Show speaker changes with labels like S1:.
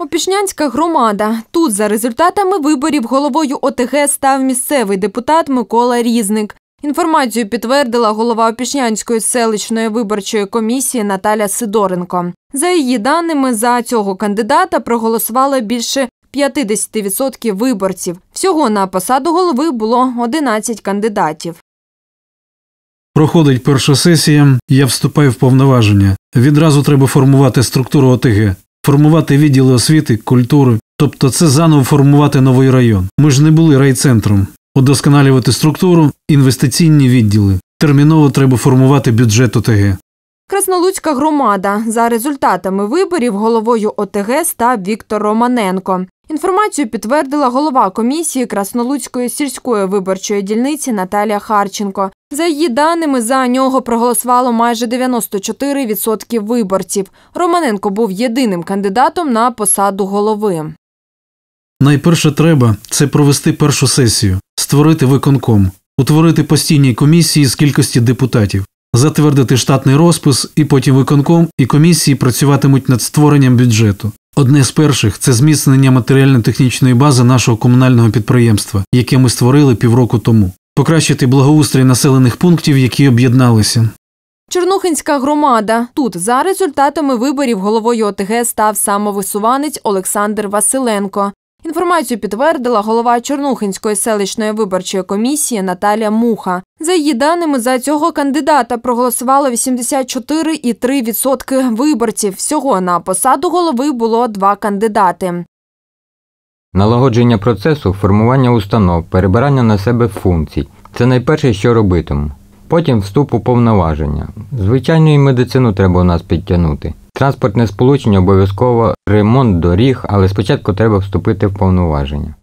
S1: Опішнянська громада. Тут за результатами виборів головою ОТГ став місцевий депутат Микола Різник. Інформацію підтвердила голова Опішнянської селищної виборчої комісії Наталя Сидоренко. За її даними, за цього кандидата проголосували більше 50% виборців. Всього на посаду голови було 11 кандидатів.
S2: Проходить перша сесія. Я вступаю в повноваження. Відразу треба формувати структуру ОТГ формувати відділи освіти, культури, тобто це заново формувати новий район. Ми ж не були райцентром, удосконалювати структуру, інвестиційні відділи. Терміново треба формувати бюджет ОТГ.
S1: Краснолуцька громада за результатами виборів головою ОТГ став Віктор Романенко. Інформацію підтвердила голова комісії Краснолуцької сільської виборчої дільниці Наталія Харченко. За її даними, за нього проголосувало майже 94% виборців. Романенко був єдиним кандидатом на посаду голови.
S2: Найперше треба це провести першу сесію, створити виконком, утворити постійні комісії з кількості депутатів, затвердити штатний розпис і потім виконком і комісії працюватимуть над створенням бюджету. Одне з перших це зміцнення матеріально-технічної бази нашого комунального підприємства, яке ми створили півроку тому, покращити благоустрій населених пунктів, які об'єдналися.
S1: Чорнухинська громада тут за результатами виборів головою ОТГ став самовисуванець Олександр Василенко. Інформацію підтвердила голова Чорнухинської селищної виборчої комісії Наталія Муха. За її даними, за цього кандидата проголосувало 84,3% виборців. Всього на посаду голови було два кандидати.
S3: Налагодження процесу, формування установ, перебирання на себе функцій. Це найперше, що робитиму. Потім вступ у повноваження. Звичайно, і медицину треба у нас підтягнути. Транспортне сполучення обов'язково ремонт доріг, але спочатку треба вступити в повноваження.